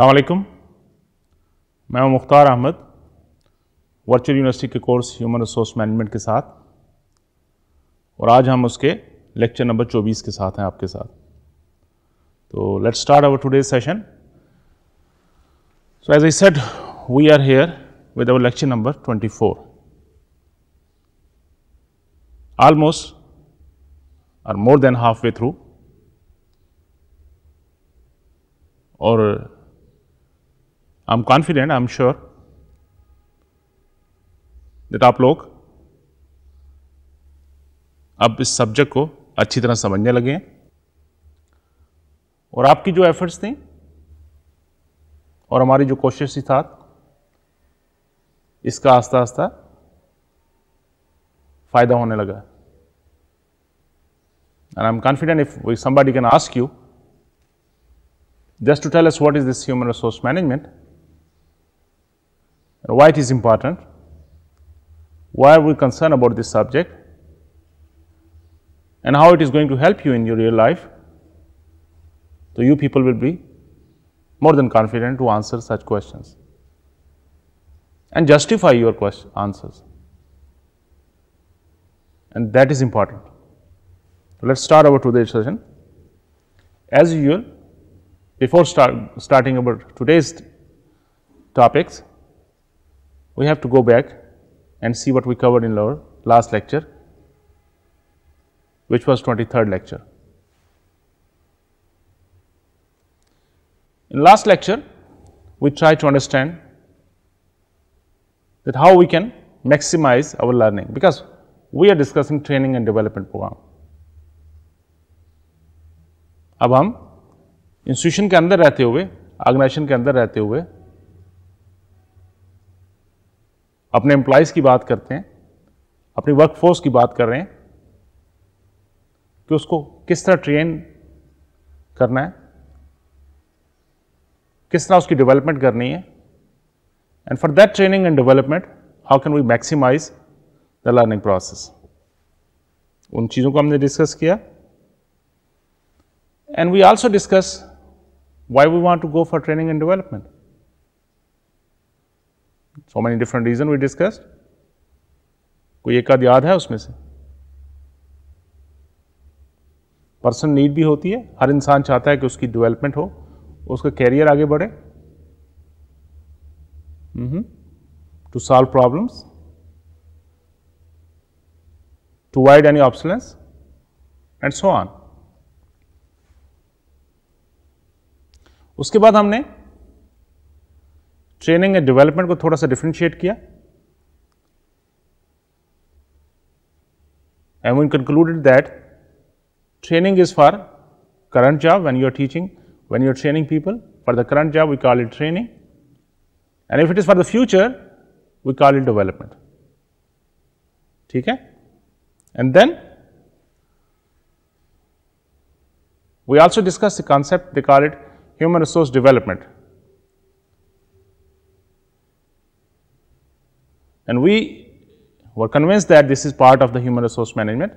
अलैक्म मैं Mukhtar Ahmad virtual university के course human resource management के साथ और आज हम उसके लेक्चर नंबर 24 के साथ हैं आपके साथ तो let's start our today session so as I said we are here with our lecture number 24 almost or more than halfway through or I am confident I am sure that आप लोग अब इस सब्जेक्ट को अच्छी तरह समझने लगे हैं और आपकी जो एफर्ट्स थी और हमारी जो कोशिश थी साथ इसका आस्ता आस्ता फायदा होने लगा and I am confident if we somebody can ask you just to tell us what is this human resource management Why it is important. Why are we concerned about this subject and how it is going to help you in your real life? So, you people will be more than confident to answer such questions and justify your question, answers and that is important. let us start our today's session. As usual, before start, starting about today's topics, we have to go back and see what we covered in our last lecture, which was 23rd lecture. In last lecture, we try to understand that how we can maximize our learning, because we are discussing training and development program. Abam institution institution के अंदर रहते हुए organisation के अंदर रहते अपने employees की बात करते हैं अपनी वर्कफोर्स की बात कर रहे हैं कि उसको किस तरह ट्रेन करना है किस तरह उसकी डेवलपमेंट करनी है and for that training and development how can we maximise the learning process उन चीज़ों को हमने डिस्कस किया and we also discuss why we want to go for training and development so many different reason we discussed कोई एक आध याद है उसमें से पर्सन नीड भी होती है हर इंसान चाहता है कि उसकी डेवलपमेंट हो उसका कैरियर आगे बढ़े to solve problems to avoid any obsolescence and so on उसके बाद हमने Training and development को थोड़ा सा डिफ्रेंशिएट किया and we concluded that training is for current job when you are teaching when you are training people for the current job we call it training and if it is for the future we call it development theek hai and then we also discussed the concept they call it human resource development And we were convinced that this is part of the human resource management.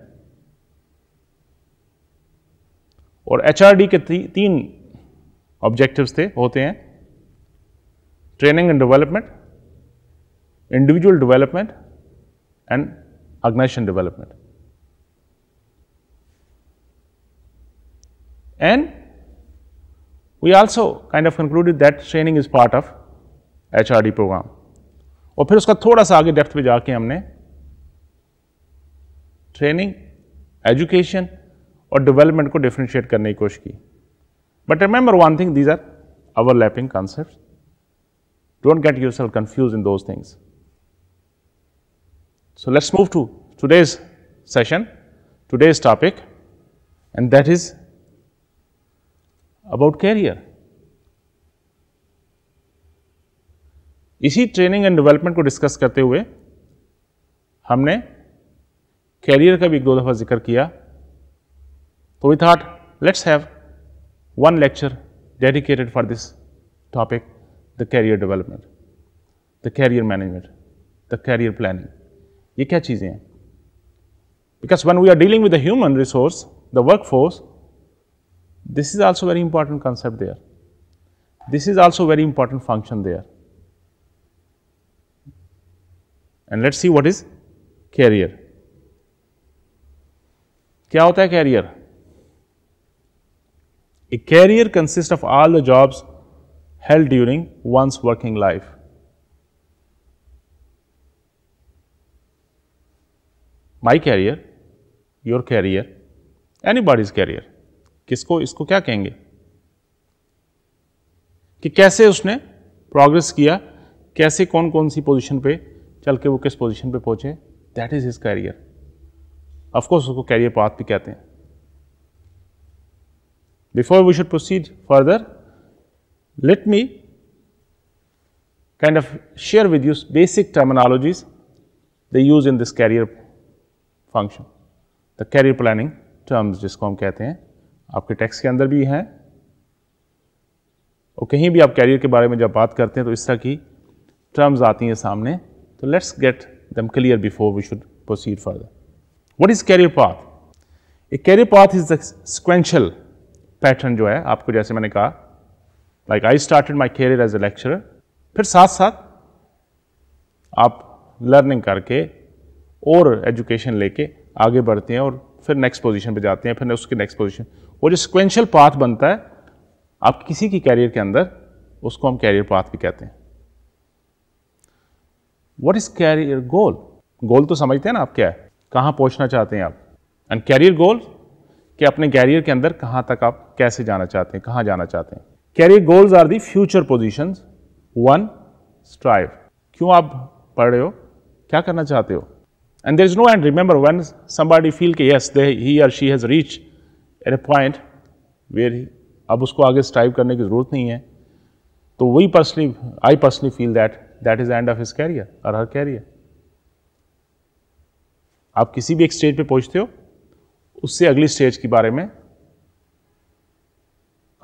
Or HRD ke teen objectives the hote hain. Training and development, individual development and organization development. And we also kind of concluded that training is part of HRD program. और फिर उसका थोड़ा सा आगे depth पे जाके हमने training education और डेवलपमेंट को डिफ्रेंशिएट करने की कोशिश की but remember one thing these are overlapping concept don't get yourself confuse in those things so let's move to today's session today's topic and that is about career इसी training and development को discuss करते हुए हमने career का भी एक दो दफ़ा जिक्र किया तो we thought let's have one lecture dedicated for this topic the career development the career management the career planning ये क्या चीज़ें हैं because when we are dealing with human resource the work force this is also very important concept there this is also very important function there and let's see what is carrier क्या होता है carrier a carrier consists of all the jobs held during one's working life my carrier your carrier anybody's carrier किसको इसको क्या कहेंगे कि कैसे उसने progress किया कैसे कौन कौन सी position पे चल के वो किस पोजीशन पे पहुँचे that is his career of course उसको कैरियर पाथ भी कहते हैं before we should proceed further let me kind of share with you basic terminologies the use in this career function the career planning terms जिसको हम कहते हैं आपके tax के अंदर भी हैं और कहीं भी आप कैरियर के बारे में जब बात करते हैं तो इस तरह की टर्म्स आती हैं सामने So let's get them clear before we should proceed further. What is career path? A career path is the sequential pattern जो है आपको जैसे मैंने कहा like I started my career as a lecturer फिर साथ साथ आप learning करके और education लेके आगे बढ़ते हैं और फिर next position पे जाते हैं फिर उसके next position वो जो sequential path बनता है आप किसी की career के अंदर उसको हम career path भी कहते हैं what is career goal goal तो समझते हैं ना आप क्या है कहाँ पहुँचना चाहते हैं आप एंड कैरियर गोल कि अपने कैरियर के अंदर कहाँ तक आप कैसे जाना चाहते हैं कहाँ जाना चाहते हैं career goals are the future position one strive क्यों आप पढ़ रहे हो क्या करना चाहते हो and there is no end remember one समी फील के yes they he are she has reach at a point where अब उसको आगे स्ट्राइव करने की ज़रूरत नहीं है तो वही personally I personally feel that that is end of his career और हर कैरियर आप किसी भी एक स्टेज पे पहुंचते हो उससे अगली स्टेज के बारे में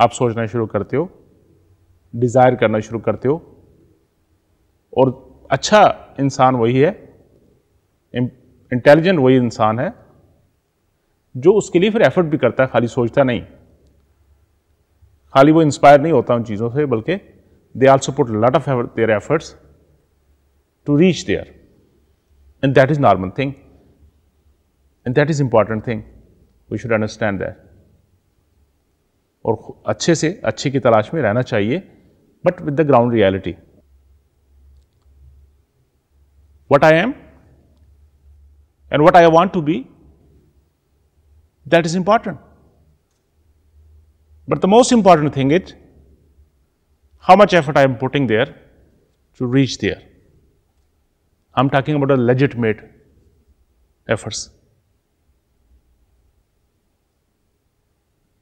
आप सोचना शुरू करते हो डिज़ायर करना शुरू करते हो और अच्छा इंसान वही है इंटेलिजेंट वही इंसान है जो उसके लिए फिर एफर्ट भी करता है खाली सोचता नहीं खाली वो इंस्पायर नहीं होता उन चीज़ों से बल्कि they also put a lot of their efforts to reach there and that is normal thing and that is important thing we should understand that Or, अच्छे से अच्छे की तलाश में रहना चाहिए but with the ground reality. what I am and what I want to be, that is important. But the most important thing is how much effort I am putting there to reach there. I am talking about a legitimate efforts.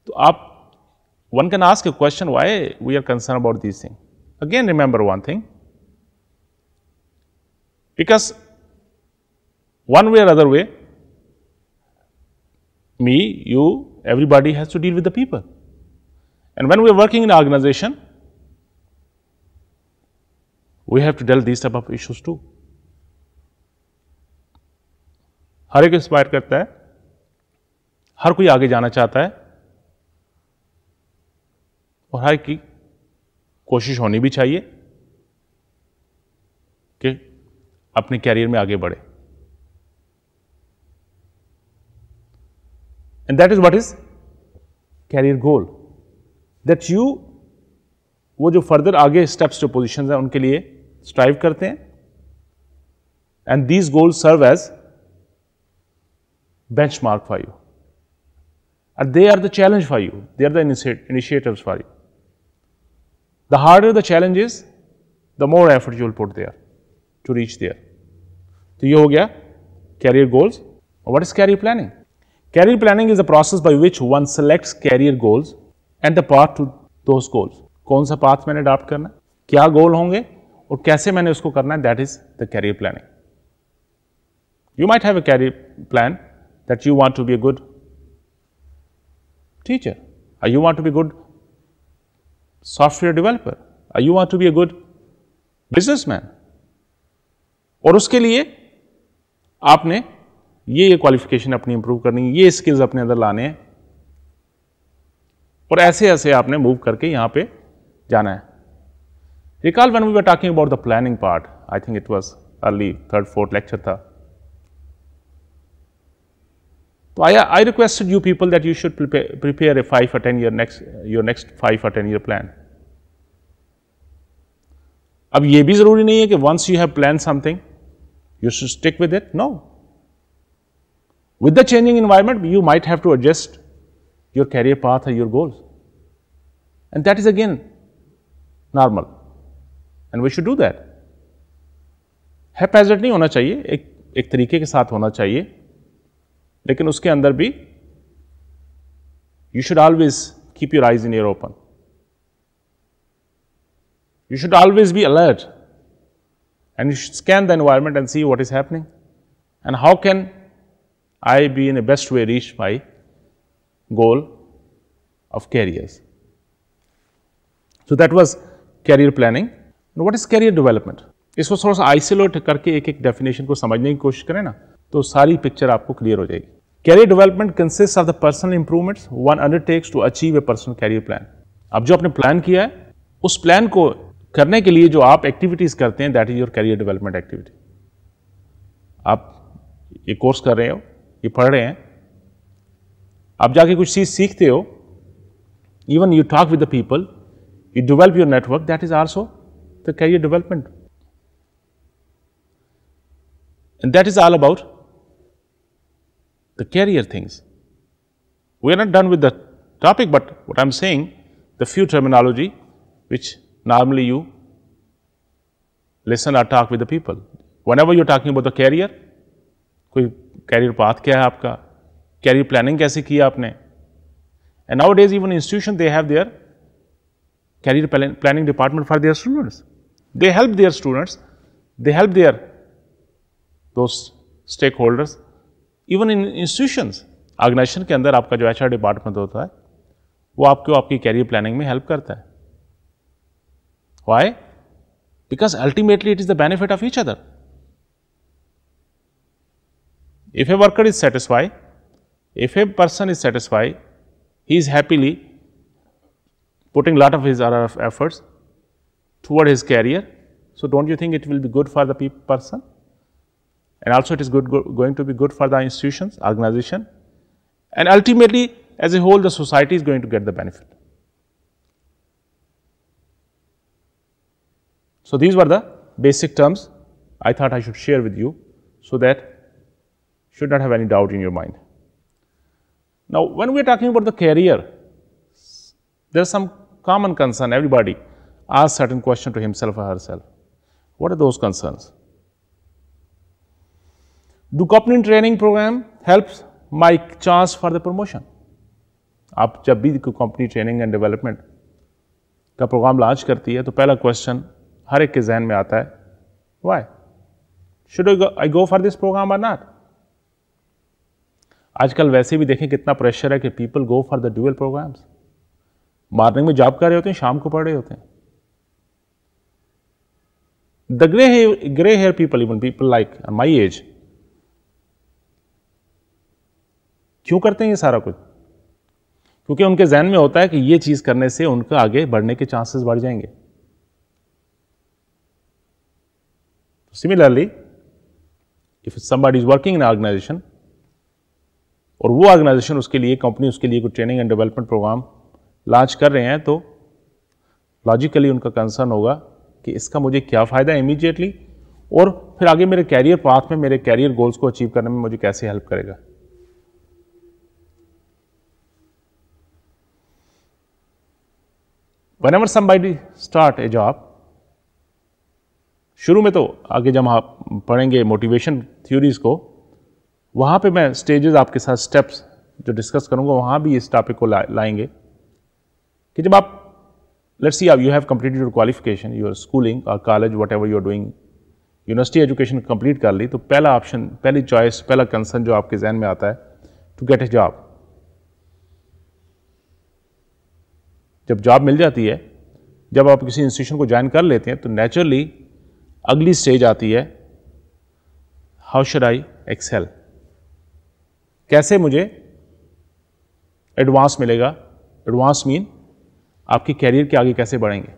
So, up, one can ask a question why we are concerned about these things. Again remember one thing, because one way or other way, me, you, everybody has to deal with the people. And when we are working in an organization, we have to deal these type of issues too. हर एक inspire करता है हर कोई आगे जाना चाहता है और हर की कोशिश होनी भी चाहिए कि अपने कैरियर में आगे बढ़े and that is what is career goal that you वो जो फर्दर आगे स्टेप्स जो पोजीशंस हैं उनके लिए स्ट्राइव करते हैं and these goals serve as benchmark for you and they are the challenge for you they are the initiative for you the hard the challenge is the more effort you'll put there to reach there तो ये हो गया career goals what is career planning career planning is the process by which one select career goals and the path to those goals कौन सा path मैंने adopt करना क्या गोल होंगे और कैसे मैंने उसको करना है that is the career planning you might have a career plan that you want to be a good teacher I you want to be good software software I you you to be a good businessman और उसके लिए आपने ये ये qualification अपनी improve करनी है ये स्किल्स अपने अंदर लाने हैं और ऐसे ऐसे आपने मूव करके यहां पे जाना है Recall when we were talking about the planning part, I think it was early third, fourth lecture. Tha. So, I, I requested you people that you should prepare, prepare a 5 or 10 year next, your next 5 or 10 year plan. अब ये भी जरूरी नहीं है कि once you have plan something you should stick with it with the changing environment you might have to adjust your career path or your goals and that is again normal and we should do that. Haphazard नहीं होना चाहिए एक एक तरीके के साथ होना चाहिए लेकिन उसके अंदर भी you should always keep your eyes in your open you should always be alert and you should scan the environment and see what is happening and how can I be in the best way reach my goal of careers. So that was career planning. What is career development इसको थोड़ा सा isolate करके एक एक definition को समझने की कोशिश करें ना तो सारी पिक्चर आपको क्लियर हो जाएगी career development consist of the personal improvements one undertakes to achieve a personal career plan अब जो आपने प्लान किया है उस प्लान को करने के लिए जो आप एक्टिविटीज करते हैं that is your career development activity आप ये कोर्स कर रहे हो ये पढ़ रहे हैं आप जाके कुछ चीज़ सीखते हो even you talk with the people you develop your network that is also the career development. And that is all about the career things. We are not done with the topic, but what I am saying, the few terminology which normally you listen or talk with the people. Whenever you are talking about the career, koi career path kya hai आपका career planning kaise kiya आपने And nowadays, even institution, they have their career planning department for their students they help their students, they help their those stakeholders, even in institutions, organization ke andar aapka jo HR department hota hai, wo aapke aapki career planning mein help karta hai. Why? Because ultimately it is the benefit of each other. If a worker is satisfied, if a person is satisfied, he is happily putting lot of his or her efforts, toward his career. So, do not you think it will be good for the person? And also it is good, go, going to be good for the institutions, organization and ultimately as a whole the society is going to get the benefit. So, these were the basic terms I thought I should share with you, so that should not have any doubt in your mind. Now, when we are talking about the career, there is some common concern everybody ask certain question to himself or herself. What are those concerns? Do company training program helps my chance for the promotion? आप जब भी company training and development का program launch करती है तो पहला question हर एक के जहन में आता है why should I go for this program or not आजकल वैसे भी देखें कितना प्रेशर है कि people go for the dual programs morning में जॉब कर रहे होते हैं शाम को पढ़ रहे होते हैं The gray hair, gray hair people, even people like my age, क्यों करते हैं ये सारा कुछ क्योंकि उनके जहन में होता है कि ये चीज करने से उनका आगे बढ़ने के चांसेस बढ़ जाएंगे similarly if somebody is working in organization और वो ऑर्गेनाइजेशन उसके लिए कंपनी उसके लिए कोई training and development program launch कर रहे हैं तो लॉजिकली उनका कंसर्न होगा कि इसका मुझे क्या फ़ायदा है इमीजिएटली और फिर आगे मेरे कैरियर पाथ में मेरे कैरियर गोल्स को अचीव करने में मुझे कैसे हेल्प करेगा whenever somebody start a job शुरू में तो आगे जब आप पढ़ेंगे मोटिवेशन थ्योरीज को वहां पे मैं स्टेजेस आपके साथ स्टेप्स जो डिस्कस करूंगा वहां भी इस टॉपिक को ला, लाएंगे कि जब आप let's see how you have completed your qualification, your schooling or uh, college, whatever you're doing. University education complete कर ली तो पहला ऑप्शन पहली चॉइस पहला कंसर्न जो आपके जहन में आता है टू गेट ए जॉब जब जॉब मिल जाती है जब आप किसी इंस्टीट्यूशन को ज्वाइन कर लेते हैं तो नेचुरली अगली स्टेज आती है हाउ शुड आई एक्सेल कैसे मुझे एडवांस मिलेगा एडवांस मीन आपके कैरियर के आगे कैसे बढ़ेंगे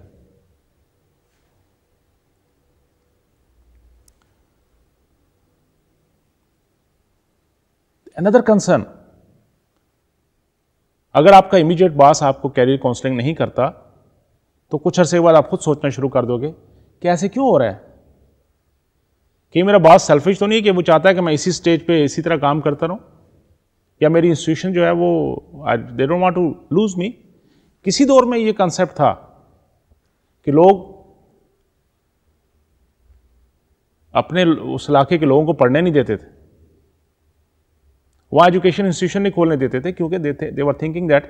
अनदर कंसर्न अगर आपका इमीडिएट बॉस आपको कैरियर काउंसलिंग नहीं करता तो कुछ अरसे के बाद आप खुद सोचना शुरू कर दोगे कि ऐसे क्यों हो रहा है कि मेरा बॉस सेल्फिश तो नहीं है कि वो चाहता है कि मैं इसी स्टेज पे इसी तरह काम करता रहूं या मेरी इंस्टीट्यूशन जो है वो I they don't want to lose me किसी दौर में ये कंसेप्ट था कि लोग अपने उस इलाके के लोगों को पढ़ने नहीं देते थे वहाँ एजुकेशन इंस्टीट्यूशन नहीं खोलने देते थे क्योंकि देते they were thinking that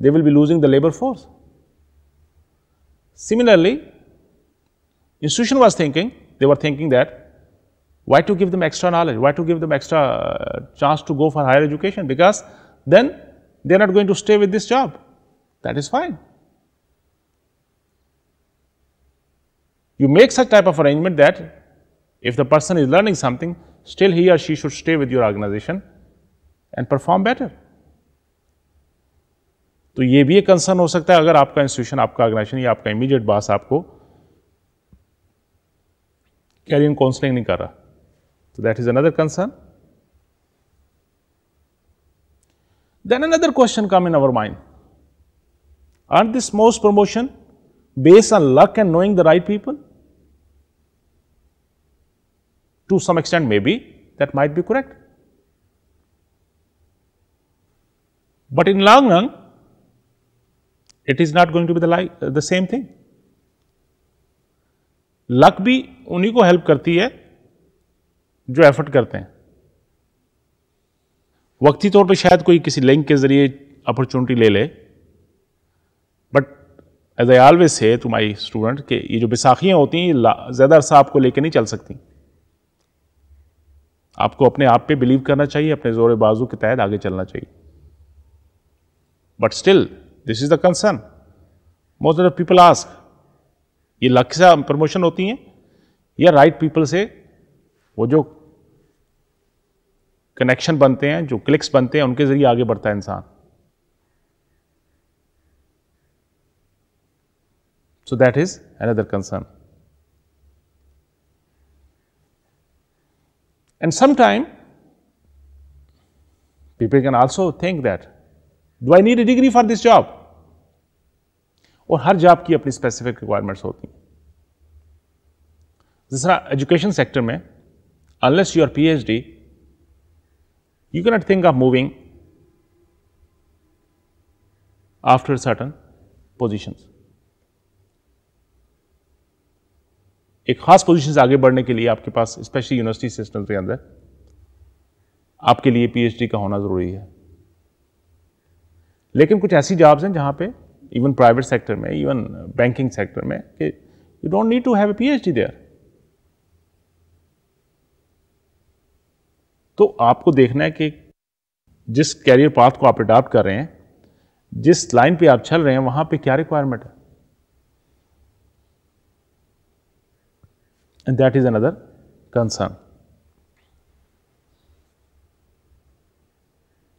they will be losing the labour force similarly institution was thinking they were thinking that why to give them extra knowledge why to give them extra uh, chance to go for higher education because then they are not going to stay with this job that is fine. You make such type of arrangement that if the person is learning something, still he or she should stay with your organization and perform better. तो ये भी एक concern हो सकता है अगर आपका institution आपका ऑर्गेनाइजेशन या आपका इमीडिएट बास आपको कैरियर काउंसलिंग नहीं कर रहा तो that is another concern then another question come in our mind Aren't this most promotion based on luck and knowing the right people? To some extent, maybe that might be correct. But in long run, it is not going to be the, like, the same thing. Luck be only ko help करती hai jo effort करते हैं वक्ती तौर पे शायद कोई किसी link के ज़रिए opportunity as I always say to my student कि ये जो बैसाखियाँ होती हैं ये ज़्यादा अरसा आपको लेके नहीं चल सकती आपको अपने आप पे बिलीव करना चाहिए अपने ज़ोर बाजू के तहत आगे चलना चाहिए but still this is the concern most of people ask ये लक से प्रमोशन होती हैं या राइट पीपल से वो जो कनेक्शन बनते हैं जो क्लिक्स बनते हैं उनके ज़रिए आगे बढ़ता है इंसान So that is another concern. And sometime, people can also think that, do I need a degree for this job? Or her job ki apni specific requirements hoti. This education sector mein, unless you are PhD, you cannot think of moving after certain positions. एक खास position से आगे बढ़ने के लिए आपके पास specially university system के अंदर आपके लिए पीएचडी का होना ज़रूरी है लेकिन कुछ ऐसी जॉब्स हैं जहां पे इवन प्राइवेट सेक्टर में इवन बैंकिंग सेक्टर में कि you don't need to have a PhD there तो आपको देखना है कि जिस कैरियर पाथ को आप अडॉप्ट कर रहे हैं जिस लाइन पे आप चल रहे हैं वहां पे क्या रिक्वायरमेंट है and that is another concern.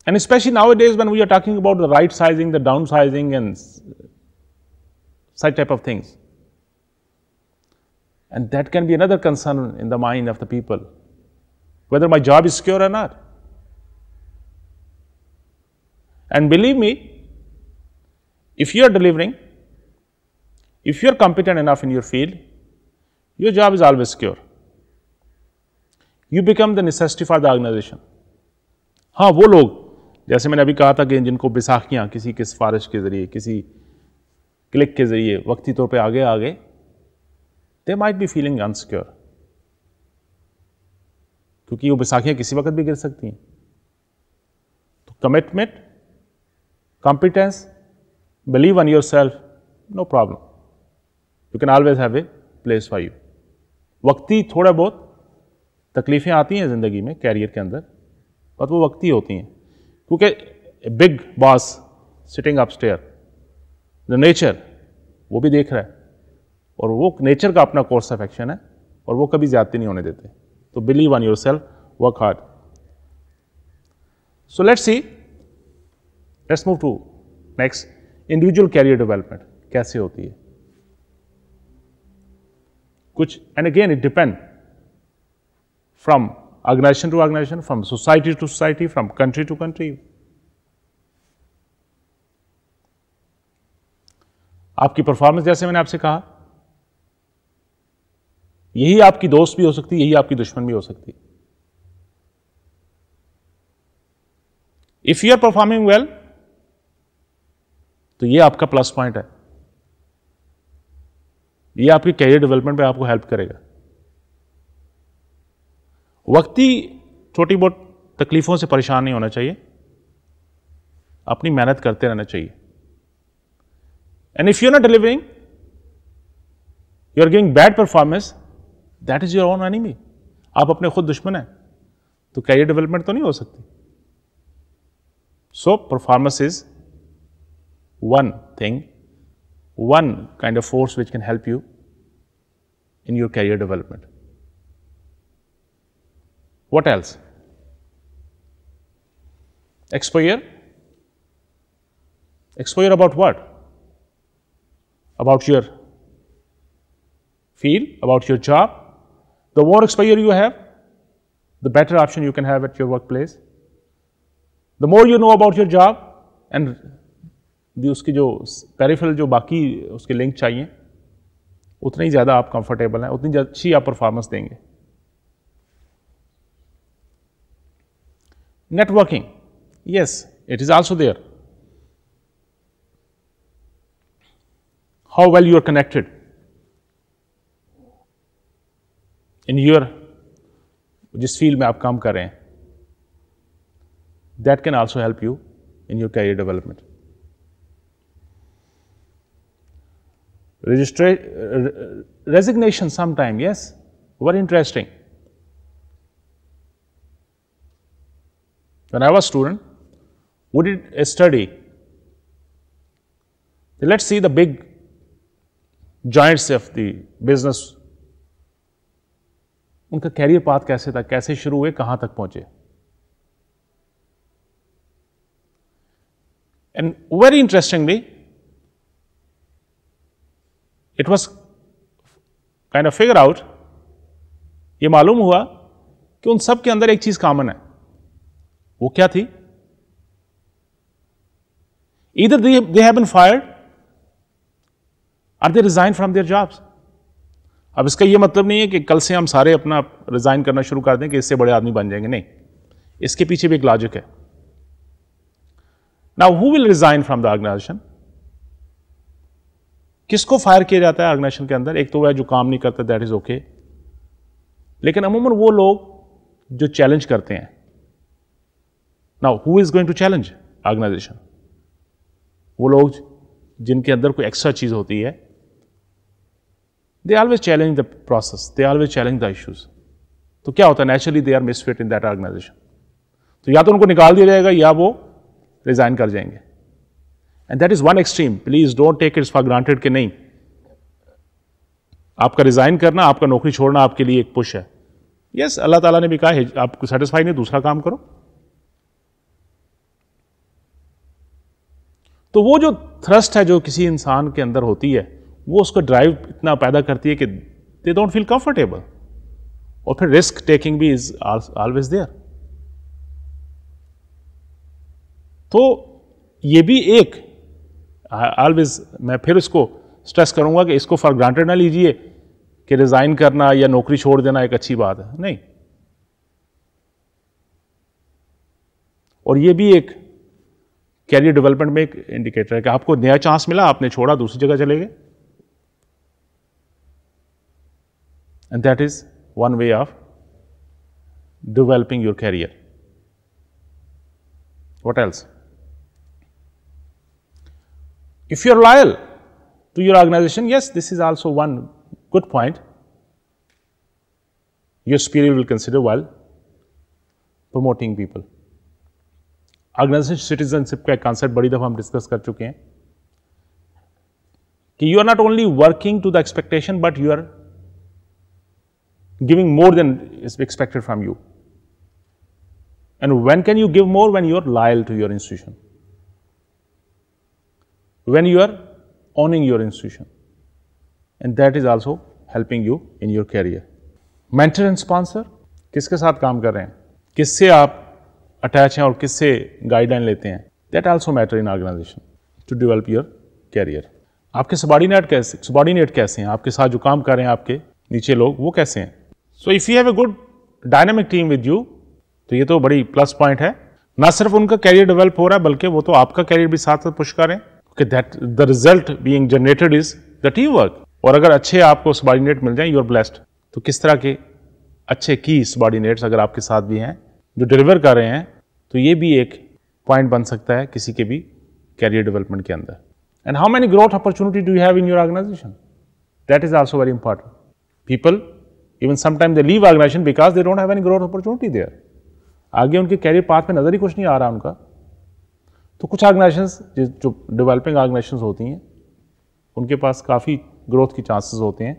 And especially nowadays when we are talking about the right sizing, the downsizing and such type of things. And that can be another concern in the mind of the people, whether my job is secure or not. And believe me, if you are delivering, if you are competent enough in your field, your job is always secure. You become the necessity for the organization. हाँ वो लोग जैसे मैंने अभी कहा था कि जिनको बैसाखियाँ किसी की सिफारिश के ज़रिए किसी क्लिक के ज़रिए वक्ती तौर पे आगे आ गए they might be feeling insecure क्योंकि वो बैसाखियाँ किसी वक्त भी गिर सकती हैं तो commitment competence believe on yourself no problem you can always have a place for you वक्ती थोड़ा बहुत तकलीफ़ें आती हैं ज़िंदगी में कैरियर के अंदर बट वो वक्ती होती हैं क्योंकि big boss sitting upstairs the nature वो भी देख रहा है और वो नेचर का अपना कोर्स ऑफ एक्शन है और वो कभी ज्यादा नहीं होने देते तो believe on yourself work hard so let's see let's move to next individual career development कैसे होती है kuch and again it depend from organization to organization, from society to society, from country to country. आपकी performance जैसे मैंने आपसे कहा यही आपकी दोस्त भी हो सकती यही आपकी दुश्मन भी हो सकती if you are performing well तो ये आपका प्लस पॉइंट है ये आपके कैरियर डेवलपमेंट में आपको हेल्प करेगा वक्ती छोटी बहुत तकलीफ़ों से परेशान नहीं होना चाहिए अपनी मेहनत करते रहना चाहिए and if you not delivering you are giving bad performance that is your own enemy आप अपने खुद दुश्मन हैं तो कैरियर डेवलपमेंट तो नहीं हो सकती so performance is one thing one kind of force which can help you in your career development. What else? Exposure? Exposure about what? About your field, about your job. The more exposure you have, the better option you can have at your workplace. The more you know about your job and भी उसकी जो पेरिफिल जो बाकी उसके link चाहिए उतनी ही ज़्यादा आप कंफर्टेबल हैं उतनी अच्छी आप परफॉर्मेंस देंगे networking yes it is also there how well you are connected in your जिस फील्ड में आप काम कर रहे हैं that can also help you in your career development Registra uh, resignation sometime, yes? Very interesting. When I was student, we did a study. Let us see the big giants of the business. उनका career path कैसे था कैसे शुरू हुए कहां तक पहुंचे And very interestingly. It was kind of figure out ये मालूम हुआ कि उन सब के अंदर एक चीज कॉमन है वो क्या थी इधर they, they have been fired or they resign from their jobs अब इसका यह मतलब नहीं है कि कल से हम सारे अपना रिजाइन करना शुरू कर दें कि इससे बड़े आदमी बन जाएंगे नहीं इसके पीछे भी एक लॉजिक है now who will resign from the organization किसको फायर किया जाता है ऑर्गेनाइजेशन के अंदर एक तो वह जो काम नहीं करता दैट इज़ ओके लेकिन अमूमन वो लोग जो चैलेंज करते हैं now who is going to challenge organization वो लोग जिनके अंदर कोई एक्स्ट्रा चीज़ होती है they always challenge the process they always challenge the issues तो क्या होता है naturally they are misfit in that organization तो या तो उनको निकाल दिया जाएगा या वो रिज़ाइन कर जाएंगे and that is one extreme please don't take its for granted के नहीं आपका रिजाइन करना आपका नौकरी छोड़ना आपके लिए एक पुश है यस yes, अल्लाह ताला ने भी कहा है आपको सेटिस्फाई नहीं दूसरा काम करो तो वो जो थ्रस्ट है जो किसी इंसान के अंदर होती है वो उसको ड्राइव इतना पैदा करती है कि दे डोंट फील कंफर्टेबल और फिर रिस्क टेकिंग भी इज ऑलवेज देयर तो ये भी एक ऑलवेज मैं फिर इसको स्ट्रेस करूंगा कि इसको फॉर ग्रांटेड ना लीजिए कि रिज़ाइन करना या नौकरी छोड़ देना एक अच्छी बात है नहीं और ये भी एक कैरियर डेवलपमेंट में एक इंडिकेटर है कि आपको नया चांस मिला आपने छोड़ा दूसरी जगह चले गए and that is one way of developing your career what else if you are loyal to your organization, yes, this is also one good point. Your spirit will consider while promoting people. Organization citizenship concept badi dafa hum discuss kar chuke you are not only working to the expectation, but you are giving more than is expected from you. And when can you give more? When you are loyal to your institution. when you are owning your institution. And that is also helping you in your career. Mentor and sponsor, किसके साथ काम कर रहे हैं किससे आप attach हैं और किससे गाइडलाइन लेते हैं that also matter in organization to develop your career आपके सबॉर्डिनेट कैसे सबॉर्डिनेट कैसे हैं आपके साथ जो काम कर रहे हैं आपके नीचे लोग वो कैसे हैं so if you have a good dynamic team with you तो ये तो बड़ी प्लस पॉइंट है ना सिर्फ उनका कैरियर डेवलप हो रहा है बल्कि वो तो आपका कैरियर भी साथ साथ पुश करें that the result result generated is is the work और अगर अच्छे आपको सबॉर्डिनेट मिल जाए यूर ब्लेस्ड तो किस तरह के अच्छे की सबॉर्डिनेट्स अगर आपके साथ भी हैं जो डिलीवर कर रहे हैं तो ये भी एक पॉइंट बन सकता है किसी के भी कैरियर डेवलपमेंट के अंदर and how many growth opportunity do have in your organization that is also very important people even sometime they leave organization because they don't have any growth opportunity there आगे उनके career path में नज़र ही कुछ नहीं आ रहा उनका तो कुछ ऑर्गेनाइजेशन जो डेवलपिंग ऑर्गेनाइजेशन होती हैं उनके पास काफ़ी ग्रोथ की चांसेस होते हैं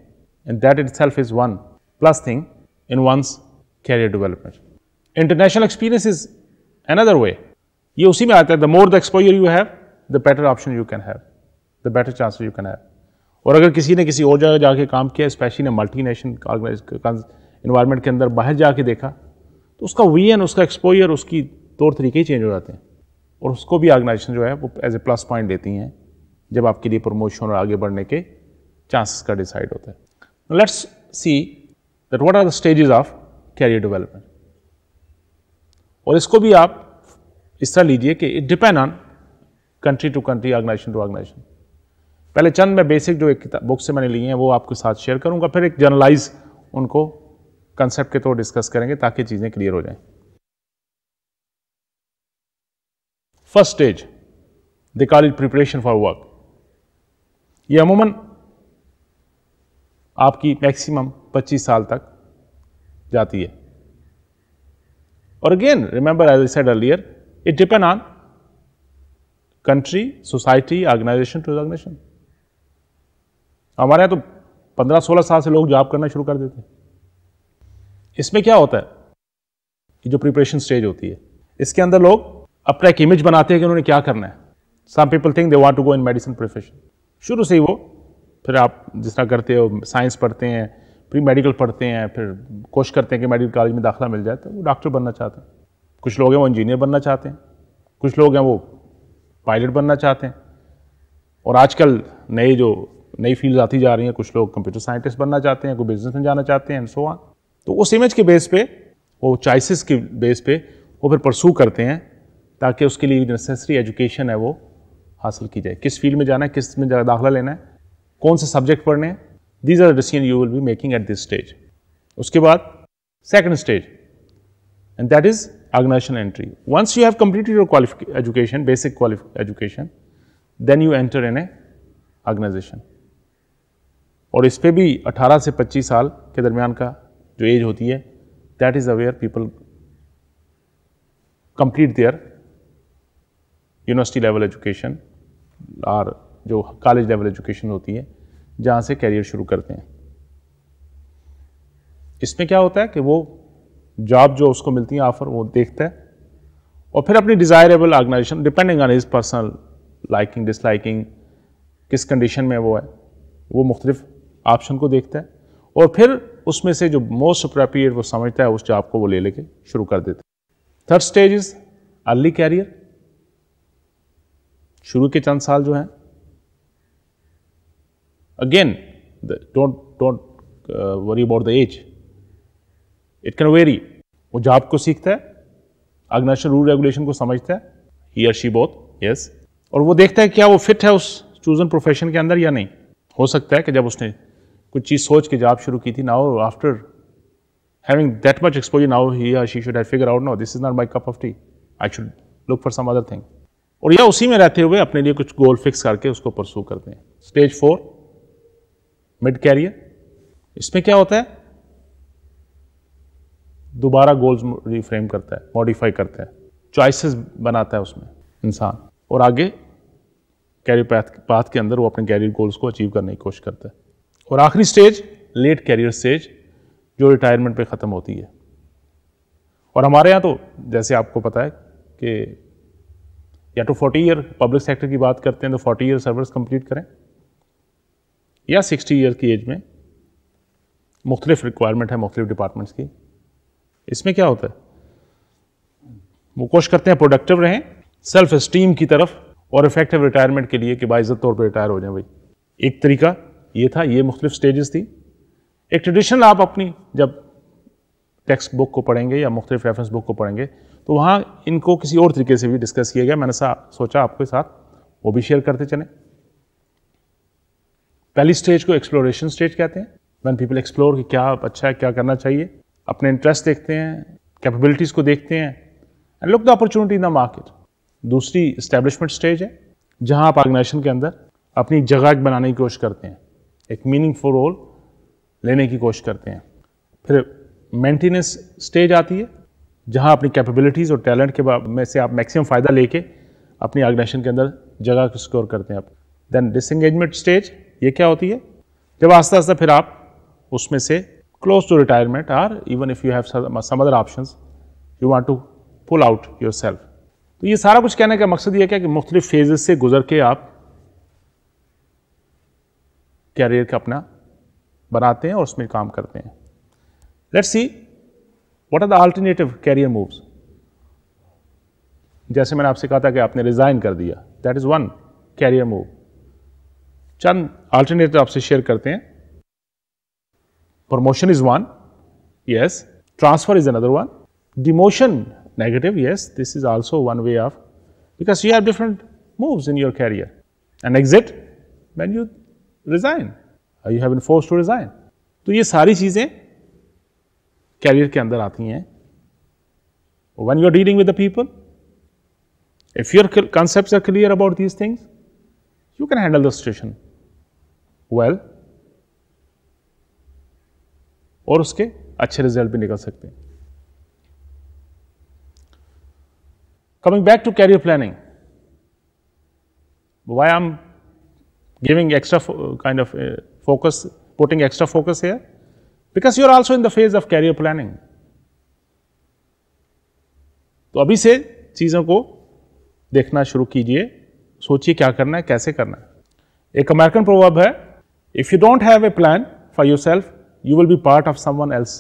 and that itself is one plus thing in one's career development international experience is another way ये उसी में आता है the more the exposure you have the better option you can have the better chances you can have और अगर किसी ने किसी और जगह जाके काम किया स्पेशली ने मल्टी नेशनल इन्वायरमेंट के अंदर बाहर जाके देखा तो उसका वी एन उसका एक्सपोजर उसकी तौर तरीके ही चेंज हो जाते हैं और उसको भी ऑर्गेनाइजेशन जो है वो एज ए प्लस पॉइंट देती हैं जब आपके लिए प्रमोशन और आगे बढ़ने के चांसेस का डिसाइड होता है let's see that what are the stages of career development और इसको भी आप इस तरह लीजिए कि it depend on country to country organization to organization पहले चंद मैं बेसिक जो एक बुक से मैंने ली हैं वो आपके साथ शेयर करूंगा फिर एक जर्नलाइज उनको कंसेप्ट के तौर तो डिस्कस करेंगे ताकि चीज़ें क्लियर हो जाएं first stage they call it preparation for work ये अमूमन आपकी मैक्सिमम 25 साल तक जाती है और again remember as I said earlier it depend on country society organization to organization हमारे यहाँ तो 15-16 साल से लोग जॉब करना शुरू कर देते हैं इसमें क्या होता है कि जो प्रिपरेशन स्टेज होती है इसके अंदर लोग अपना एक इमेज बनाते हैं कि उन्होंने क्या करना है some people think they want to go in medicine profession शुरू से ही वो फिर आप जिस तरह करते हो साइंस पढ़ते हैं प्री मेडिकल पढ़ते हैं फिर कोशिश करते हैं कि मेडिकल कॉलेज में दाखिला मिल जाए तो वो डॉक्टर बनना चाहते हैं कुछ लोग हैं वो इंजीनियर बनना चाहते हैं कुछ लोग हैं वो पायलट बनना चाहते हैं और आजकल नए जो नई फील्ड आती जा रही हैं कुछ लोग कंप्यूटर साइंटिस्ट बनना चाहते हैं कोई बिजनेस में जाना चाहते हैं सो ऑन तो उस इमेज के बेस पे वो चॉइसिस के बेस पे वो फिर परसू करते हैं ताकि उसके लिए नेसेसरी एजुकेशन है वो हासिल की जाए किस फील्ड में जाना है किस में दाखिला लेना है कौन से सब्जेक्ट पढ़ने हैं these are decision you will be making at this stage उसके बाद second stage and that is organization entry once you have completed your qualification education basic qualification education then you enter in a organization और इस पर भी 18 से 25 साल के दरमियान का जो एज होती है that is where people complete their university level education और जो कॉलेज लेवल एजुकेशन होती है जहाँ से कैरियर शुरू करते हैं इसमें क्या होता है कि वो जॉब जो उसको मिलती है ऑफर वो देखता है और फिर अपनी desirable organization depending on his personal liking disliking किस कंडीशन में वो है वो मुख्तलिफ ऑप्शन को देखता है और फिर उसमें से जो मोस्ट अप्रोप्रिएट वो समझता है उस जॉब को वो ले लेके शुरू कर देते third stage is early career शुरू के चंद साल जो हैं again don't don't worry about the age it can very वो जॉब को सीखता है अग्नेशनल रूल रेगुलेशन को समझता है he are she both yes और वो देखता है क्या वो फिट है उस चूजन प्रोफेशन के अंदर या नहीं हो सकता है कि जब उसने कुछ चीज़ सोच के जॉब शुरू की थी now after having that much exposure now he are she should have figure out now this is not my cup of tea I should look for some other thing और या उसी में रहते हुए अपने लिए कुछ गोल फिक्स करके उसको परसू करते हैं स्टेज फोर मिड कैरियर इसमें क्या होता है दोबारा गोल्स रिफ्रेम करता है मॉडिफाई करता है चॉइसेस बनाता है उसमें इंसान और आगे कैरियर पाथ पाथ के अंदर वो अपने कैरियर गोल्स को अचीव करने की कोशिश करता है और आखिरी स्टेज लेट कैरियर स्टेज जो रिटायरमेंट पे ख़त्म होती है और हमारे यहाँ तो जैसे आपको पता है कि या तो 40 ईयर पब्लिक सेक्टर की बात करते हैं तो 40 ईयर सर्विस कंप्लीट करें या 60 ईयर की एज में मुख्तलिफ रिक्वायरमेंट है मुख्तलिफ डिपार्टमेंट्स की इसमें क्या होता है वो कोशिश करते हैं प्रोडक्टिव रहें सेल्फ स्टीम की तरफ और इफेक्टिव रिटायरमेंट के लिए कि बाइज़त तौर पर रिटायर हो जाए भाई एक तरीका ये था ये मुख्तलिफ स्टेजेस थी एक ट्रेडिशनल आप अपनी जब टेक्स्ट बुक को पढ़ेंगे या मुख्तलिफ रेफरेंस बुक को पढ़ेंगे तो वहाँ इनको किसी और तरीके से भी डिस्कस किया गया मैंने सा सोचा आपके साथ वो भी शेयर करते चले पहली स्टेज को एक्सप्लोरेशन स्टेज कहते हैं वन पीपल एक्सप्लोर कि क्या अच्छा है क्या करना चाहिए अपने इंटरेस्ट देखते हैं कैपेबिलिटीज़ को देखते हैं and look the opportunity in the market दूसरी इस्टेब्लिशमेंट स्टेज है जहाँ आप ऑर्गेनाइजेशन के अंदर अपनी जगह बनाने की कोशिश करते हैं एक मीनिंगफुल रोल लेने की कोशिश करते हैं फिर मेंटेनेंस स्टेज आती है जहाँ अपनी कैपेबिलिटीज़ और टैलेंट के में से आप मैक्सिमम फ़ायदा लेके अपनी ऑर्गेनाइजेशन के अंदर जगह स्कोर करते हैं आप देन डिसंगेजमेंट स्टेज ये क्या होती है जब आस्ते आस्ते फिर आप उसमें से close to retirement or even if you have some other option you want to pull out yourself तो ये सारा कुछ कहने का मकसद ये क्या कि मुख्तलि फेजेस से गुजर के आप कैरियर का अपना बनाते हैं और उसमें काम करते हैं let's see what are the alternative career moves जैसे मैंने आपसे कहा था कि आपने रिज़ाइन कर दिया that is one career move चंद अल्टरनेटिव आपसे शेयर करते हैं promotion is one yes transfer is another one demotion negative yes this is also one way of because you have different moves in your career and exit when you resign or you have been forced to resign तो ये सारी चीज़ें career के अंदर आती हैं when you are dealing with the people if your concept are clear about these things you can handle the situation well और उसके अच्छे रिजल्ट भी निकल सकते हैं coming back to career planning why I am giving extra kind of focus putting extra focus है because you are also in the phase of career planning तो अभी से चीज़ों को देखना शुरू कीजिए सोचिए क्या करना है कैसे करना है एक अमेरिकन प्रोवर्ब है if you don't have a plan for yourself you will be part of someone else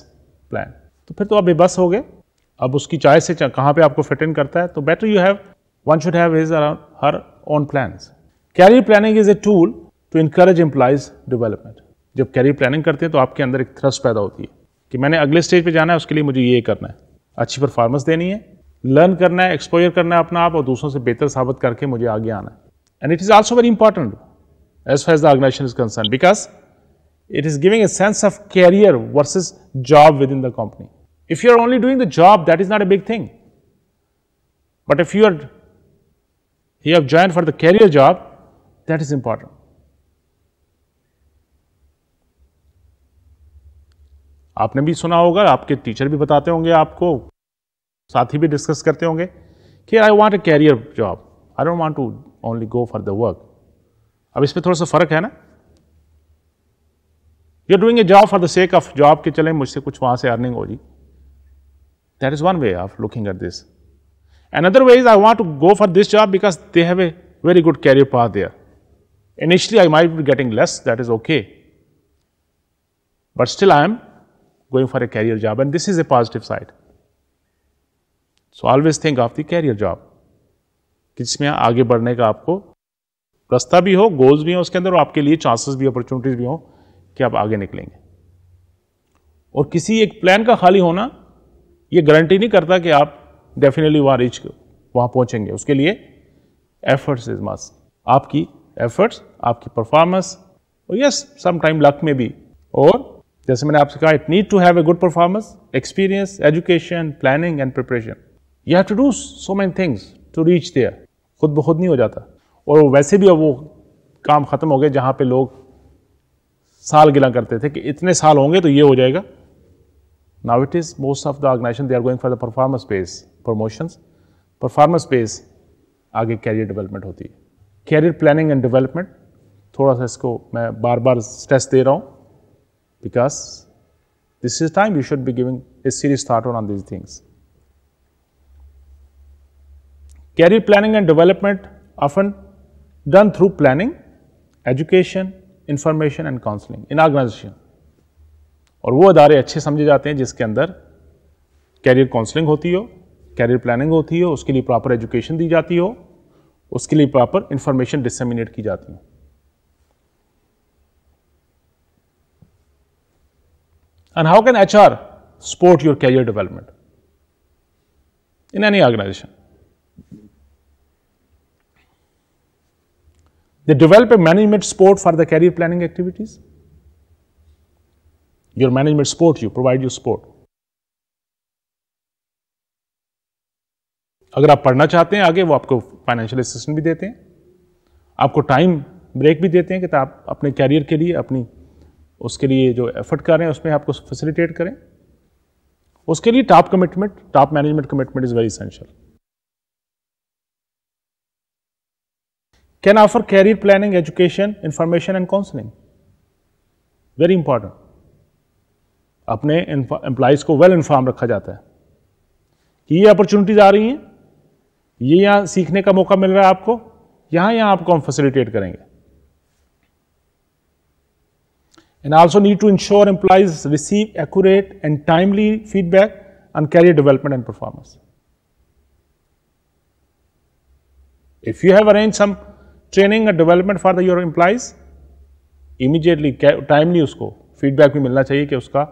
plan तो फिर तो आप बेबस हो गए अब उसकी चॉइस से कहां पे आपको फिट इन करता है तो better you have one should have his around her own plan career planning is a tool to encourage employees development जब कैरियर प्लानिंग करते हैं तो आपके अंदर एक थ्रस्ट पैदा होती है कि मैंने अगले स्टेज पे जाना है उसके लिए मुझे ये करना है अच्छी परफॉर्मेंस देनी है लर्न करना है एक्सपोजर करना है अपना आप और दूसरों से बेहतर साबित करके मुझे आगे आना है and it is also very important as far as the organisation is concern because is giving a sense of career versus job within the company if you are only doing the job that is not a big thing but if you are you have join for the career job that is important आपने भी सुना होगा आपके teacher भी बताते होंगे आपको साथी भी डिस्कस करते होंगे कि I want a career job I don't want to only go for the work अब इसमें थोड़ा सा फ़र्क है ना you are doing a job for the sake of job के चले मुझसे कुछ वहां से अर्निंग हो जी that is one way of looking at this another is I want to go for this job because they have a very good career path there initially I may be getting less that is okay but still I am going for a career job and this is a positive side. So always think of the career job जिसमें आगे बढ़ने का आपको रास्ता भी हो goals भी हो उसके अंदर और आपके लिए चांसेस भी अपॉर्चुनिटीज भी हो कि आप आगे निकलेंगे और किसी एक प्लान का खाली होना यह गारंटी नहीं करता कि आप डेफिनेटली वहां रीच वहां पहुंचेंगे उसके लिए एफर्ट्स इज मस्ट आपकी एफर्ट्स आपकी परफॉर्मेंस और यस सम टाइम लक में भी और जैसे मैंने आपसे कहा it need to have a good performance experience education planning and preparation you have to do so many things to reach there खुद ब खुद नहीं हो जाता और वैसे भी अब वो काम ख़त्म हो गए जहाँ पे लोग साल गिला करते थे कि इतने साल होंगे तो ये हो जाएगा now it is most of the organisation they are going for the performance base promotions performance base आगे कैरियर डेवलपमेंट होती है कैरियर प्लानिंग एंड डेवलपमेंट थोड़ा सा इसको मैं बार बार स्ट्रेस दे रहा हूँ because this is time you should be giving a serious thought on these things. Career planning and development often done through planning, education, information and counseling in organization. और वो अदारे अच्छे समझे जाते हैं जिसके अंदर कैरियर काउंसलिंग होती हो कैरियर प्लानिंग होती हो उसके लिए प्रॉपर एजुकेशन दी जाती हो उसके लिए प्रॉपर इंफॉर्मेशन डिसमिनेट की जाती हो And how can HR support your career development in any organization? They develop a management support for the career planning activities. Your management support you, provide you support. अगर आप पढ़ना चाहते हैं आगे वो आपको फाइनेंशियल असिस्टेंस भी देते हैं आपको टाइम ब्रेक भी देते हैं कि आप अपने कैरियर के लिए अपनी उसके लिए जो एफर्ट कर रहे हैं उसमें आपको फैसिलिटेट करें उसके लिए top commitment top management commitment is very essential can offer career planning education information and counselling very important अपने एम्प्लाइज को वेल well इंफॉर्म रखा जाता है कि ये अपॉर्चुनिटीज़ आ रही हैं ये यहां सीखने का मौका मिल रहा है आपको यहां यहाँ आपको हम फैसिलिटेट करेंगे and also need to ensure employees receive accurate and timely feedback on career development and performance. If you have arranged some training और development for the your employees immediately timely उसको फीडबैक भी मिलना चाहिए कि उसका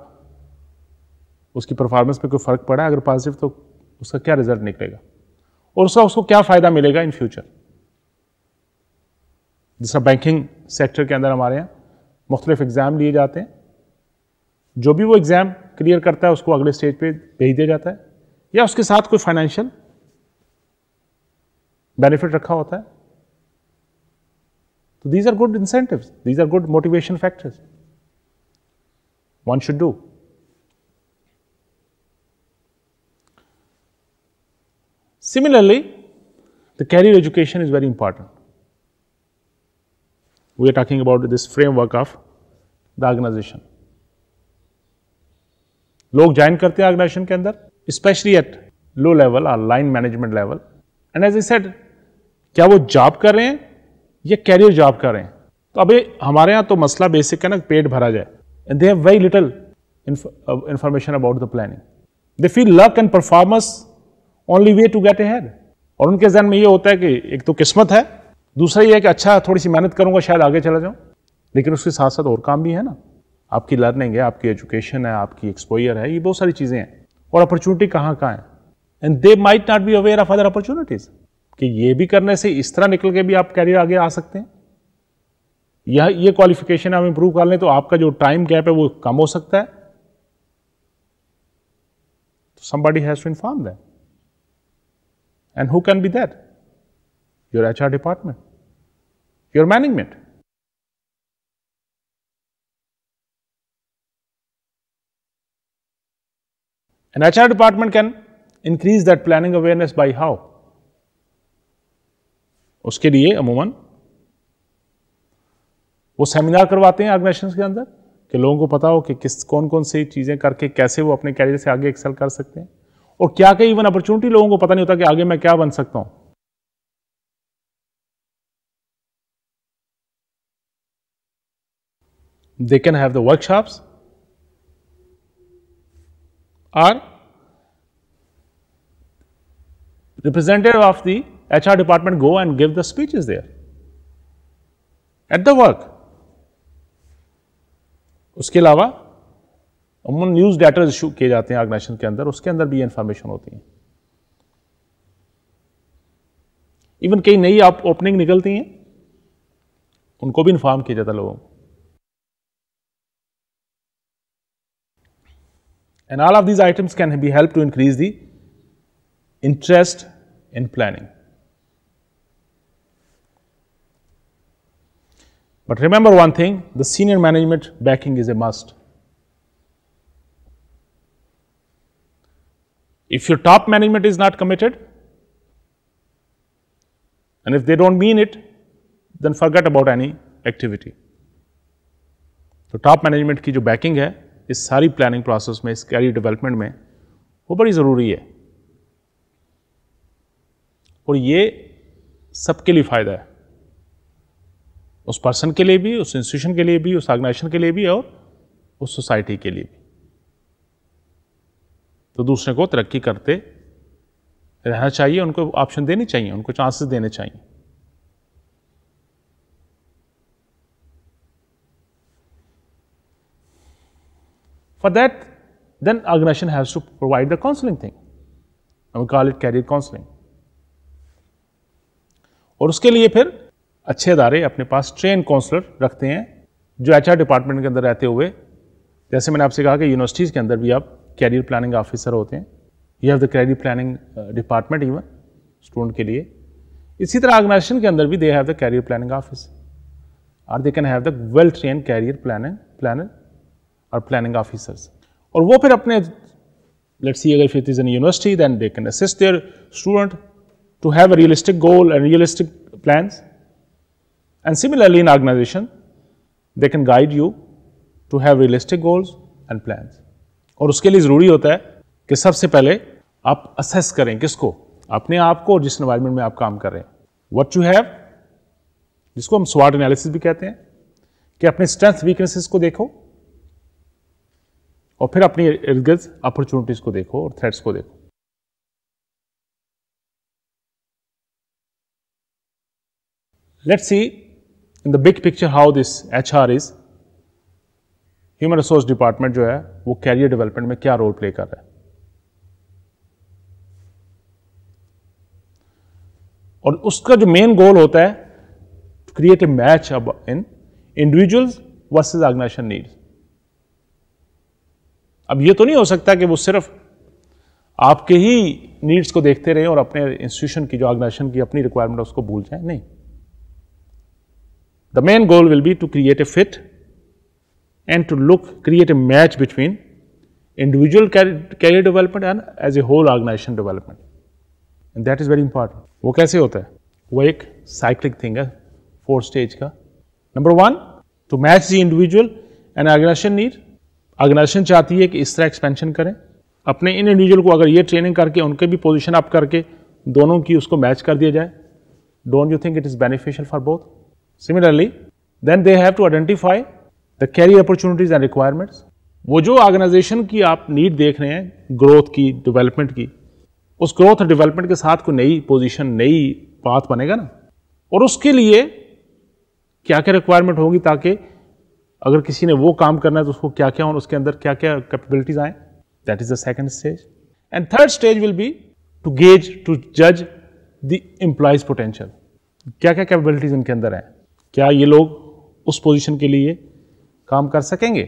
उसकी performance पे कोई फर्क पड़ा अगर पॉजिटिव तो उसका क्या रिजल्ट निकलेगा और उसका उसको क्या फ़ायदा मिलेगा इन फ्यूचर जैसा बैंकिंग सेक्टर के अंदर हमारे यहाँ मुख्तलिफ एग्ज़ाम लिए जाते हैं जो भी वो एग्ज़ाम क्लियर करता है उसको अगले स्टेज पे भेज दिया जाता है या उसके साथ कोई फाइनेंशियल बेनिफिट रखा होता है तो these are good incentive these are good motivation factors one should do similarly the career education is very important we are talking about this framework of the organization. लोग ज्वाइन करते हैं organisation के अंदर specially at low level और line management level and as a said क्या वो job कर रहे हैं या कैरियर जॉब कर रहे हैं तो अभी हमारे यहाँ तो मसला बेसिक है ना पेट भरा जाए and they have very little information about the planning they feel luck and performance only way to get ahead और उनके जहन में ये होता है कि एक तो किस्मत है दूसरा यह है कि अच्छा थोड़ी सी मेहनत करूंगा शायद आगे चला जाऊं लेकिन उसके साथ साथ और काम भी है ना आपकी लर्निंग है आपकी एजुकेशन है आपकी एक्सपोयर है ये बहुत सारी चीज़ें हैं और अपॉर्चुनिटी कहाँ कहाँ है and they might not be aware of other opportunities कि ये भी करने से इस तरह निकल के भी आप कैरियर आगे आ सकते हैं यह ये क्वालिफिकेशन आप इंप्रूव कर लें तो आपका जो टाइम गैप है वो कम हो सकता है तो somebody has to inform that and who can be that your HR department, your management. An HR department can increase that planning awareness by how? उसके लिए अमूमन वो सेमिनार करवाते हैं ऑर्गेनाइजेशन के अंदर कि लोगों को पता हो कि किस कौन कौन सी चीज़ें करके कैसे वो अपने कैरियर से आगे एक्सेल कर सकते हैं और क्या क्या इवन अपॉर्चुनिटी लोगों को पता नहीं होता कि आगे मैं क्या बन सकता हूं They can have the workshops or representative of the HR department go and give the speeches there at the work. उसके अलावा अमूमन न्यूज़ लेटर इशू किए जाते हैं ऑर्गेनाइजेशन के अंदर उसके अंदर भी इंफॉर्मेशन होती है इवन कई नई आप ओपनिंग निकलती हैं उनको भी इन्फॉर्म किया जाता है लोगों को And all of these items can be helped to increase the interest in planning. But remember one thing, the senior management backing is a must. If your top management is not committed, and if they don't mean it, then forget about any activity. So top management ki jo backing hai. इस सारी planning process में इस career development में वो बड़ी ज़रूरी है और ये सबके लिए फ़ायदा है उस पर्सन के लिए भी उस इंस्टीट्यूशन के लिए भी उस ऑर्गेनाइजेशन के लिए भी और उस सोसाइटी के लिए भी तो दूसरे को तरक्की करते रहना चाहिए उनको ऑप्शन देने चाहिए उनको चांसेस देने चाहिए For that, then organization has to provide the counseling thing. And we call it career counseling. और उसके लिए फिर अच्छे अदारे अपने पास ट्रेन काउंसलर रखते हैं जो एचआर डिपार्टमेंट के अंदर रहते हुए जैसे मैंने आपसे कहा कि यूनिवर्सिटीज़ के अंदर भी आप कैरियर प्लानिंग ऑफिसर होते हैं you have the career planning department even student के लिए इसी तरह ऑर्गेनाइजेशन के अंदर भी they have the career planning office और they can have the well train career planning planner और प्लानिंग ऑफिसर्स और वो फिर अपने लेट्स सी अगर it is an university then they can assist their student to have a realistic goal and realistic plan and similarly in organisation they can guide you to have realistic goals and plan और उसके लिए ज़रूरी होता है कि सबसे पहले आप असेस करें किसको अपने आप को और जिस एनवायरमेंट में आप काम कर रहे हैं वट यू हैव जिसको हम स्वाट एनालिसिस भी कहते हैं कि अपने स्ट्रेंथ वीकनेसेस को देखो और फिर अपनी इर्गज अपॉर्चुनिटीज़ को देखो और थ्रेट्स को देखो see in the big picture how this H R is human resource department जो है वो कैरियर डेवलपमेंट में क्या रोल प्ले कर रहा है और उसका जो मेन गोल होता है क्रिएट ए मैच अब in individuals versus organisation needs अब ये तो नहीं हो सकता कि वो सिर्फ आपके ही नीड्स को देखते रहें और अपने इंस्टीट्यूशन की जो ऑर्गेनाइजेशन की अपनी रिक्वायरमेंट है उसको भूल जाए नहीं the main goal will be to create a fit and to look create a match between individual career development and as a whole organisation development and that is very important वो कैसे होता है वो एक साइक्लिक थिंग है four stage का number one to match the individual and organisation need organisation चाहती है कि इस तरह एक्सपेंशन करें अपने इन इंडिविजुअल को अगर ये ट्रेनिंग करके उनके भी पोजिशन अप करके दोनों की उसको मैच कर दिया जाए don't you think it is beneficial for both similarly then they have to identify the career opportunities and requirements वो जो ऑर्गेनाइजेशन की आप नीड देख रहे हैं ग्रोथ की डेवलपमेंट की उस ग्रोथ और डेवलपमेंट के साथ कोई नई पोजिशन नई बात बनेगा ना और उसके लिए क्या क्या रिक्वायरमेंट होगी ताकि अगर किसी ने वो काम करना है तो उसको क्या क्या और उसके अंदर क्या क्या कैपेबिलिटीज आए that is the second stage and third stage will be to gauge to जज द एम्प्लॉयज पोटेंशियल क्या क्या कैपेबिलिटीज इनके अंदर है क्या ये लोग उस पोजिशन के लिए काम कर सकेंगे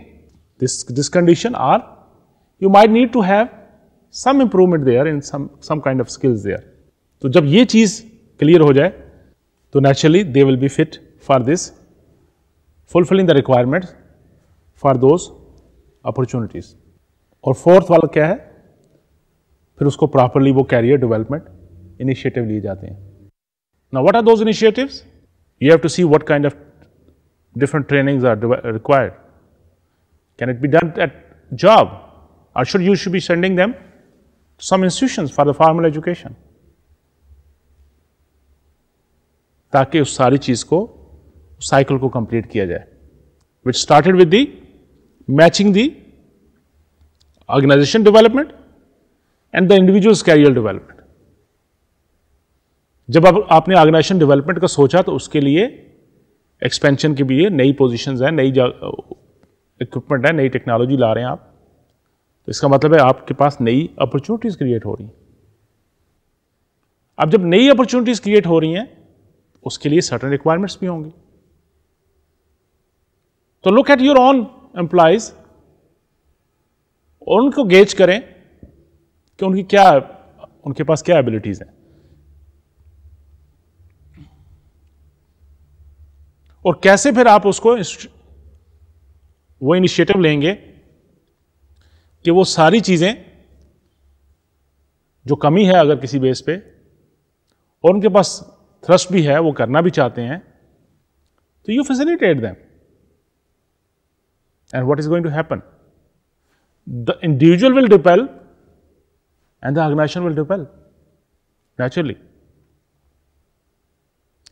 this this condition or you might need to have some improvement there in some some kind of skills there तो जब ये चीज़ क्लियर हो जाए तो naturally they will be fit for this fulfilling the requirements for those opportunities और fourth वाला क्या है फिर उसको प्रॉपरली वो कैरियर डेवलपमेंट इनिशिएटिव लिए जाते हैं ना what are those initiatives you have to see what kind of different trainings are required. Can it be done at job? Or should you should be sending them to some institutions for the formal education? ताकि उस सारी चीज़ को cycle को complete किया जाए which started with the matching the organisation development and the individuals career development जब आप आपने ऑर्गेनाइजेशन डेवलपमेंट का सोचा तो उसके लिए एक्सपेंशन के लिए नई पोजिशन है नई इक्विपमेंट है नई टेक्नोलॉजी ला रहे हैं आप तो इसका मतलब है आपके पास नई अपॉर्चुनिटीज़ क्रिएट हो रही हैं अब जब नई अपॉर्चुनिटीज़ क्रिएट हो रही हैं उसके लिए सर्टन रिक्वायरमेंट्स भी होंगी तो look at your own employees और उनको गेज करें कि उनकी क्या उनके पास क्या एबिलिटीज हैं और कैसे फिर आप उसको वो इनिशिएटिव लेंगे कि वो सारी चीज़ें जो कमी है अगर किसी बेस पे और उनके पास थ्रस्ट भी है वो करना भी चाहते हैं तो you facilitate them And what is going to happen? The individual will repel and the organization will repel naturally.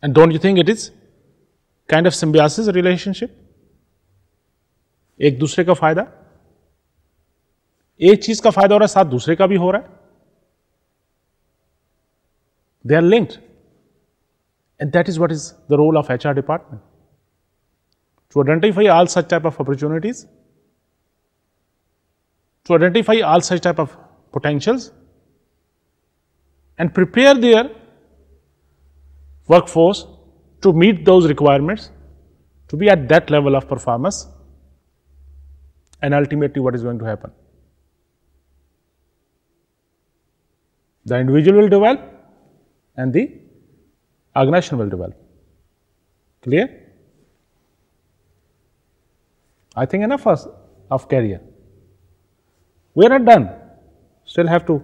And don't you think it is kind of symbiosis relationship? एक दूसरे का फायदा एक चीज का फायदा हो रहा है साथ they are linked and that is what is the role of hr department to identify all such type of opportunities, to identify all such type of potentials and prepare their workforce to meet those requirements to be at that level of performance and ultimately what is going to happen. The individual will develop and the organization will develop. Clear? I think enough of, of career. We are not done. Still have to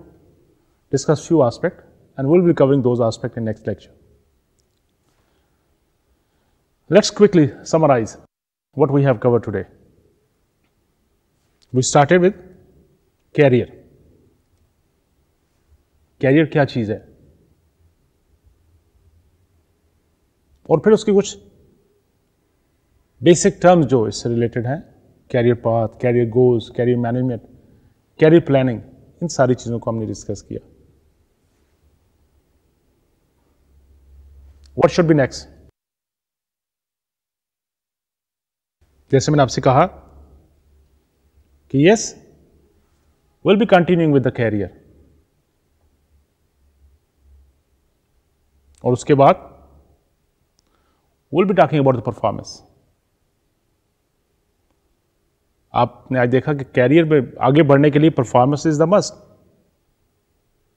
discuss few aspects and we'll be covering those aspects in next lecture. Let's quickly summarize what we have covered today. We started with career. Carrier, क्या चीज़ है और फिर उसकी basic terms जो इससे related हैं career path career goals career management career planning इन सारी चीज़ों को हमने डिस्कस किया व्हाट शुड बी नेक्स्ट जैसे मैंने आपसे कहा कि yes will be continuing with the career और उसके बाद will be talking about the performance आपने आज देखा कि कैरियर में आगे बढ़ने के लिए परफॉर्मेंस इज द मस्ट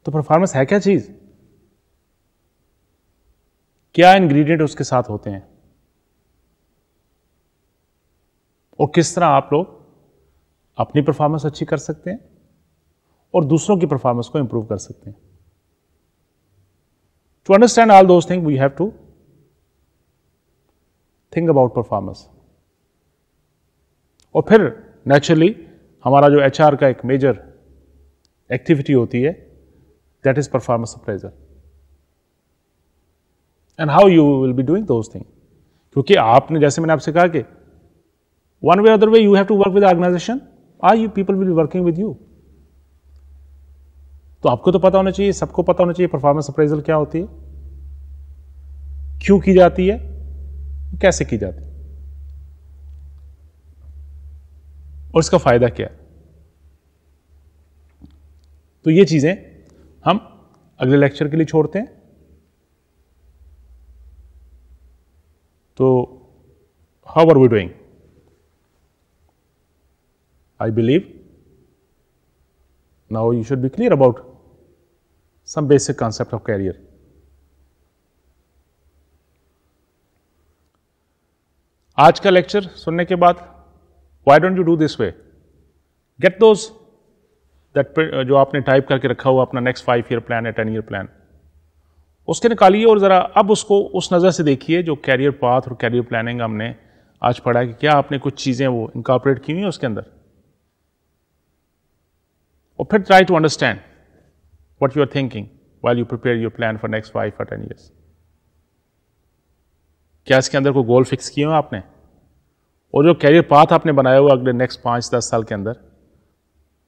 तो परफॉर्मेंस है क्या चीज़ क्या इंग्रेडिएंट उसके साथ होते हैं और किस तरह आप लोग अपनी परफॉर्मेंस अच्छी कर सकते हैं और दूसरों की परफॉर्मेंस को इंप्रूव कर सकते हैं to understand all those thing we have to think about performance और फिर नेचुरली हमारा जो एच का एक मेजर एक्टिविटी होती है that is performance appraisal and how you will be doing those thing क्योंकि आपने जैसे मैंने आपसे कहा कि one way other way you have to work with organisation or you people will be working with you तो आपको तो पता होना चाहिए सबको पता होना चाहिए परफॉर्मेंस अप्रेजल क्या होती है क्यों की जाती है कैसे की जाती है और इसका फ़ायदा क्या है तो ये चीज़ें हम अगले लेक्चर के लिए छोड़ते हैं तो how are we doing I believe now you should be clear about some basic concept of career आज का लेक्चर सुनने के बाद why don't you do this way? Get those that uh, जो आपने टाइप करके रखा हुआ अपना नेक्स्ट फाइव ईयर प्लान या टेन ईयर प्लान उसके निकालिए और ज़रा अब उसको उस नज़र से देखिए जो कैरियर पाथ और कैरियर प्लानिंग हमने आज पढ़ा है कि क्या आपने कुछ चीज़ें वो इंकॉपरेट की हुई हैं उसके अंदर और फिर try to understand what you are thinking while you prepare your plan for next five और टेन ईयर्स क्या इसके अंदर कोई गोल फिक्स किए हुए आपने और जो कैरियर पाथ आपने बनाया हुआ अगले नेक्स्ट पांच दस साल के अंदर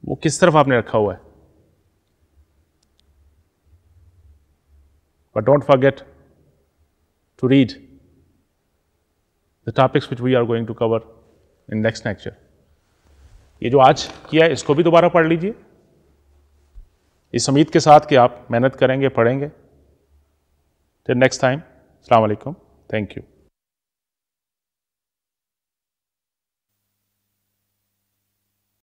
वो किस तरफ आपने रखा हुआ है but don't forget to read the topics which we are going to cover in next lecture ये जो आज किया है इसको भी दोबारा पढ़ लीजिए इस उम्मीद के साथ कि आप मेहनत करेंगे पढ़ेंगे टिल नेक्स्ट टाइम अलैक्म थैंक यू